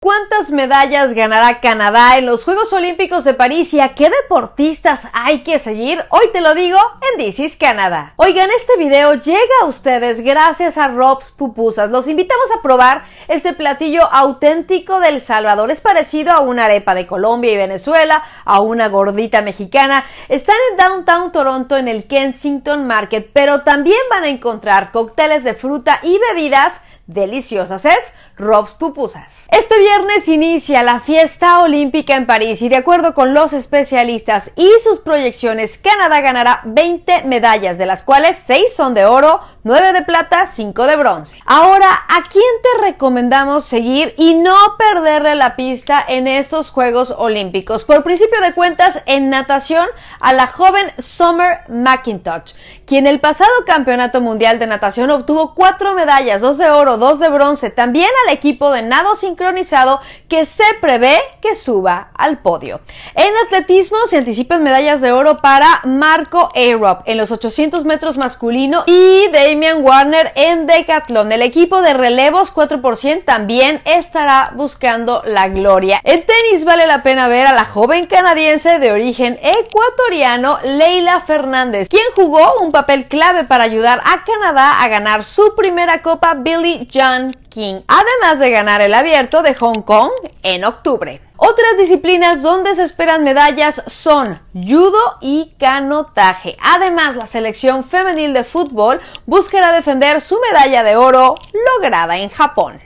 ¿Cuántas medallas ganará Canadá en los Juegos Olímpicos de París y a qué deportistas hay que seguir? Hoy te lo digo en This is Canadá. Oigan, este video llega a ustedes gracias a Rob's Pupusas. Los invitamos a probar este platillo auténtico del Salvador. Es parecido a una arepa de Colombia y Venezuela, a una gordita mexicana. Están en Downtown Toronto en el Kensington Market, pero también van a encontrar cócteles de fruta y bebidas deliciosas. Es Rob's Pupusas. Este viernes inicia la fiesta olímpica en París y de acuerdo con los especialistas y sus proyecciones, Canadá ganará 20 medallas, de las cuales 6 son de oro, 9 de plata, 5 de bronce. Ahora, ¿a quién te recomendamos seguir y no perderle la pista en estos Juegos Olímpicos? Por principio de cuentas, en natación, a la joven Summer McIntosh, quien el pasado Campeonato Mundial de Natación obtuvo 4 medallas, 2 de oro, 2 de bronce, también equipo de nado sincronizado que se prevé que suba al podio. En atletismo se anticipan medallas de oro para Marco Arop en los 800 metros masculino y Damian Warner en decatlón. El equipo de relevos 4% también estará buscando la gloria. En tenis vale la pena ver a la joven canadiense de origen ecuatoriano Leila Fernández, quien jugó un papel clave para ayudar a Canadá a ganar su primera copa Billie John King. Además, además de ganar el abierto de Hong Kong en octubre. Otras disciplinas donde se esperan medallas son judo y canotaje. Además, la selección femenil de fútbol buscará defender su medalla de oro lograda en Japón.